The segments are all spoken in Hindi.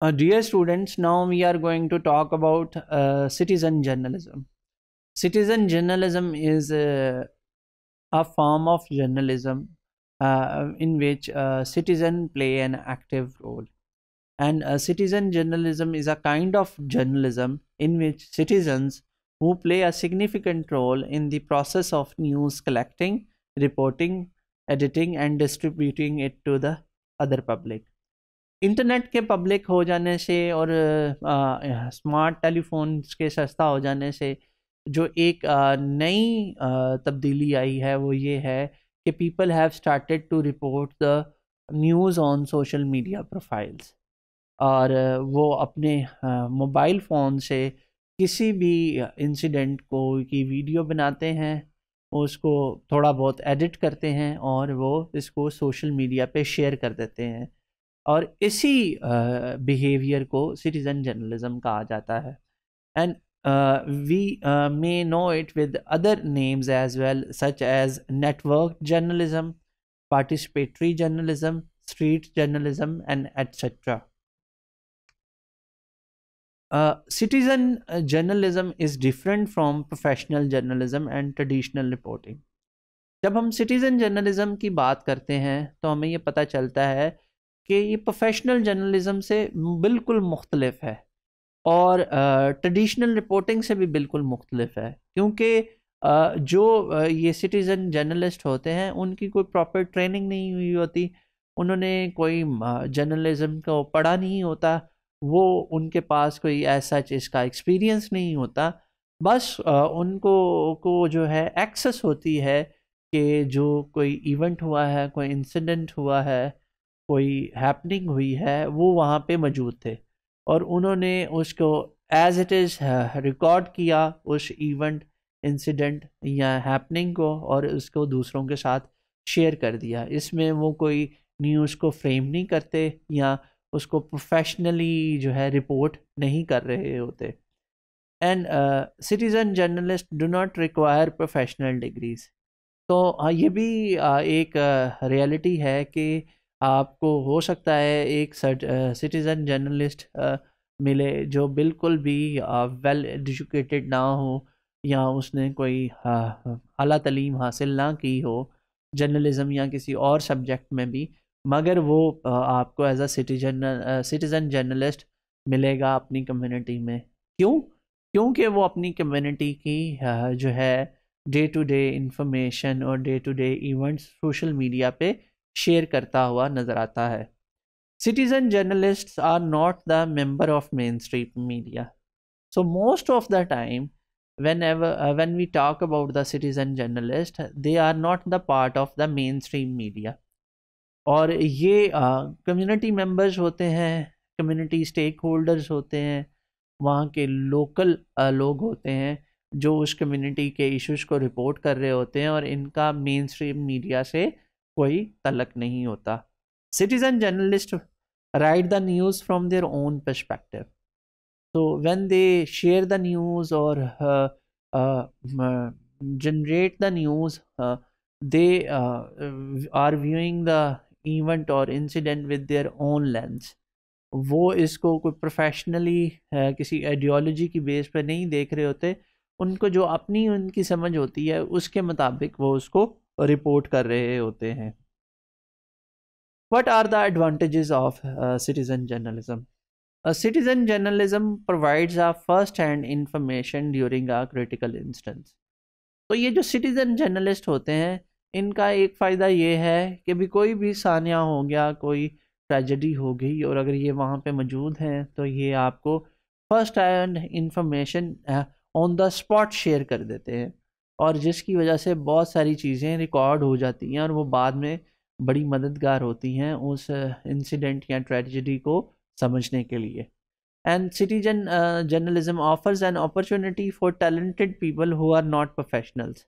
Uh, dear students, now we are going to talk about uh, citizen journalism. Citizen journalism is uh, a form of journalism uh, in which citizens play an active role. And citizen journalism is a kind of journalism in which citizens who play a significant role in the process of news collecting, reporting, editing, and distributing it to the other public internet के पब्लिक हो जाने से और स्मार्ट टेलीफोन के सस्ता हो जाने से जो एक नई तब्दीली आई है वो ये है कि people have started to report the news on social media profiles और वो अपने मोबाइल फ़ोन से किसी भी इंसिडेंट को की वीडियो बनाते हैं उसको थोड़ा बहुत एडिट करते हैं और वो इसको सोशल मीडिया पे शेयर कर देते हैं और इसी बिहेवियर को सिटीज़न जर्नलिज्म कहा जाता है and we may know it with other names as well such as network journalism participatory journalism street journalism and etcetera citizen uh, is different from professional professional and and reporting जब हम सिटीज़न जर्नलिज़म की बात करते हैं तो हमें ये पता चलता है कि ये प्रोफेशनल जर्नलिज्म से बिल्कुल मुख्तलफ है और ट्रेडिशनल रिपोर्टिंग से भी बिल्कुल मुख्तलफ है क्योंकि जो ये सिटीज़न जर्नलिस्ट होते हैं उनकी कोई प्रॉपर ट्रेनिंग नहीं हुई होती उन्होंने कोई जर्नलिज़म को पढ़ा नहीं होता वो उनके पास कोई ऐसा चीज़ का एक्सपीरियंस नहीं होता बस उनको को जो है एक्सेस होती है कि जो कोई इवेंट हुआ है कोई इंसिडेंट हुआ है कोई हैपनिंग हुई है वो वहाँ पे मौजूद थे और उन्होंने उसको एज इट इज़ रिकॉर्ड किया उस इवेंट इंसिडेंट या हैपनिंग को और उसको दूसरों के साथ शेयर कर दिया इसमें वो कोई न्यूज़ को फ्रेम नहीं करते या उसको प्रोफेशनली जो है रिपोर्ट नहीं कर रहे होते and citizen journalist do not require professional degrees तो हाँ, ये भी uh, एक रियलिटी uh, है कि आपको हो सकता है एक सिटीज़न जर्नलिस्ट मिले जो बिल्कुल भी वेल एजुकेटेड ना हो या उसने कोई अला तलीम हासिल ना की हो जर्नलिज़म या किसी और सब्जेक्ट में भी मगर वो आपको as a citizen citizen journalist मिलेगा अपनी कम्युनिटी में क्यों क्योंकि वो अपनी कम्युनिटी की जो है डे टू डे इंफॉर्मेशन और day to day events social media पे शेयर करता हुआ नज़र आता है citizen journalist are not the member of main street media so most of the time whenever when we talk about the citizen journalist they are not the part of the mainstream media और ये कम्युनिटी uh, होते हैं कम्युनिटी स्टेक होल्डर्स होते हैं वहाँ के लोकल uh, लोग होते हैं जो उस कम्युनिटी के इशूज़ को रिपोर्ट कर रहे होते हैं और इनका मेन स्ट्रीम मीडिया से कोई तलक नहीं होता citizen journalist write the news from their own perspective तो when they share the news और generate the news they are viewing the event और incident with their own lens वो इसको कोई प्रोफेशनली uh, किसी आइडियोलॉजी की बेस पर नहीं देख रहे होते उनको जो अपनी उनकी समझ होती है उसके मुताबिक वो उसको रिपोर्ट कर रहे होते हैं what are the advantages of citizen journalism citizen journalism provides a first hand information during a critical instance तो ये जो सिटीज़न जर्नलिस्ट होते हैं इनका एक फ़ायदा ये है कि भी कोई भी सानिया हो गया कोई ट्रेजडी हो गई और अगर ये वहाँ पे मौजूद हैं तो ये आपको first hand information on the spot share कर देते हैं और जिसकी वजह से बहुत सारी चीज़ें रिकॉर्ड हो जाती हैं और वो बाद में बड़ी मददगार होती हैं उस इंसिडेंट या ट्रेजिडी को समझने के लिए and citizen journalism offers an opportunity for talented people who are not professionals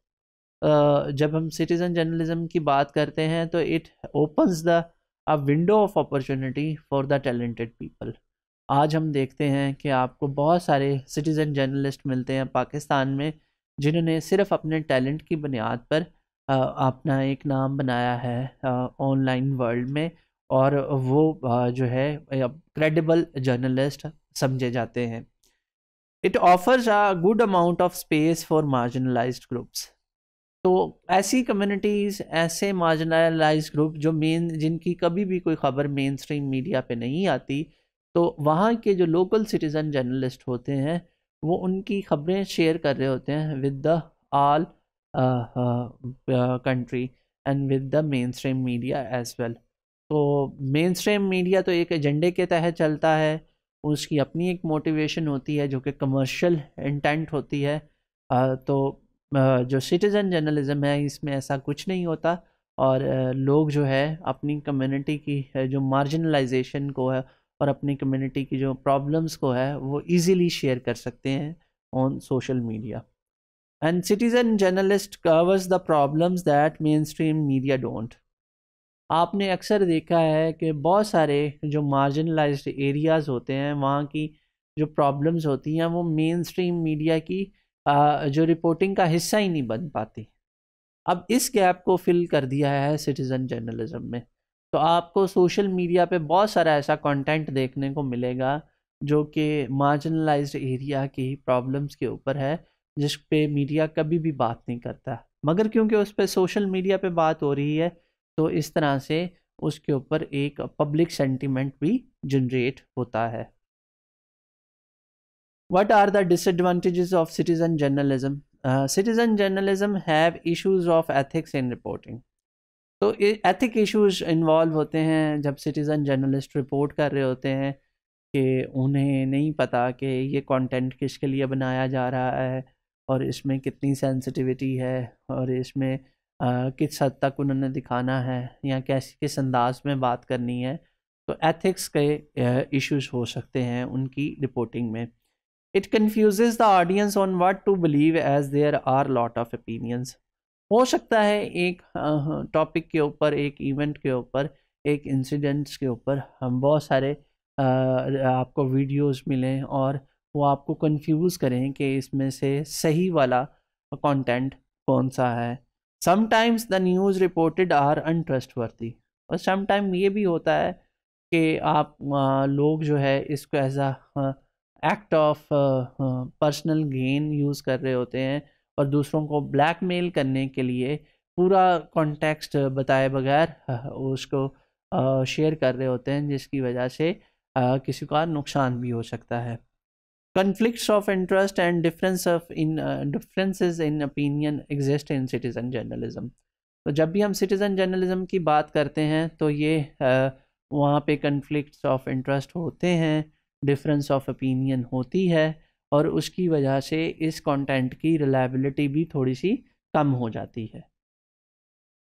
जब हम सिटीज़न जर्नलिज्म की बात करते हैं तो it opens the a window of opportunity for the talented people आज हम देखते हैं कि आपको बहुत सारे सिटीज़न जर्नलिस्ट मिलते हैं पाकिस्तान में जिन्होंने सिर्फ अपने टैलेंट की बुनियाद पर अपना एक नाम बनाया है ऑनलाइन वर्ल्ड में और वो जो है क्रेडिबल जर्नलिस्ट समझे जाते हैं it offers a good amount of space for marginalise groups तो ऐसी कम्युनिटीज़ ऐसे मार्जिनलाइज ग्रुप जो मेन जिनकी कभी भी कोई खबर मेन स्ट्रीम मीडिया पे नहीं आती तो वहाँ के जो लोकल सिटीज़न जर्नलिस्ट होते हैं वो उनकी खबरें शेयर कर रहे होते हैं with the all country and with the mainstream media as well तो मेन स्ट्रीम मीडिया तो एक एजेंडे के तहत चलता है उसकी अपनी एक मोटिवेशन होती है जो कि कमर्शियल इंटेंट होती है uh, तो uh, जो सिटीज़न जर्नलिज़म है इसमें ऐसा कुछ नहीं होता और लोग जो है अपनी कम्युनिटी की जो मार्जिनलाइजेशन को है और अपनी कम्युनिटी की जो प्रॉब्लम्स को है वो इजीली शेयर कर सकते हैं on social media and citizen journalist covers the problems that mainstream media don't आपने अक्सर देखा है कि बहुत सारे जो मार्जिनलाइज्ड एरियाज़ होते हैं वहाँ की जो प्रॉब्लम्स होती हैं वो मेन स्ट्रीम मीडिया की जो रिपोर्टिंग का हिस्सा ही नहीं बन पाती अब इस गैप को फिल कर दिया है सिटीज़न जर्नलिज्म में तो आपको सोशल मीडिया पे बहुत सारा ऐसा कंटेंट देखने को मिलेगा जो कि मार्जिनलाइज्ड एरिया की प्रॉब्लम्स के ऊपर है जिस पे मीडिया कभी भी बात नहीं करता मगर क्योंकि उस पर सोशल मीडिया पे बात हो रही है तो इस तरह से उसके ऊपर एक पब्लिक सेंटिमेंट भी जनरेट होता है what are the disadvantages of citizen journalism citizen journalism have issues of ethics in reporting तो एथिक इश्यूज इन्वॉल्व होते हैं जब सिटीज़न जर्नलिस्ट रिपोर्ट कर रहे होते हैं कि उन्हें नहीं पता कि ये कंटेंट किसके लिए बनाया जा रहा है और इसमें कितनी सेंसिटिविटी है और इसमें आ, किस हद तक उन्होंने दिखाना है या कैसे किस अंदाज में बात करनी है तो एथिक्स के इश्यूज हो सकते हैं उनकी रिपोर्टिंग में it confuse the audience on what to believe as there are lot of opinions हो सकता है एक टॉपिक के ऊपर एक इवेंट के ऊपर एक इंसिडेंट्स के ऊपर हम बहुत सारे आपको वीडियोस मिलें और वो आपको कंफ्यूज करें कि इसमें से सही वाला कंटेंट कौन सा है sometimes the news reported are untrustworthy और समटाइम ये भी होता है कि आप आ, लोग जो है इसको as a act of personal gain use कर रहे होते हैं और दूसरों को ब्लैकमेल करने के लिए पूरा कॉन्टेक्स्ट बताए बगैर उसको शेयर कर रहे होते हैं जिसकी वजह से किसी का नुकसान भी हो सकता है conflict of interest and difference of in uh, in opinion exist in citizen journalism तो जब भी हम सिटीज़न जर्नलिज़म की बात करते हैं तो ये वहाँ पे कन्फ्लिक्ट ऑफ इंटरेस्ट होते हैं डिफरेंस ऑफ ओपिनियन होती है और उसकी वजह से इस कंटेंट की रिलायबिलिटी भी थोड़ी सी कम हो जाती है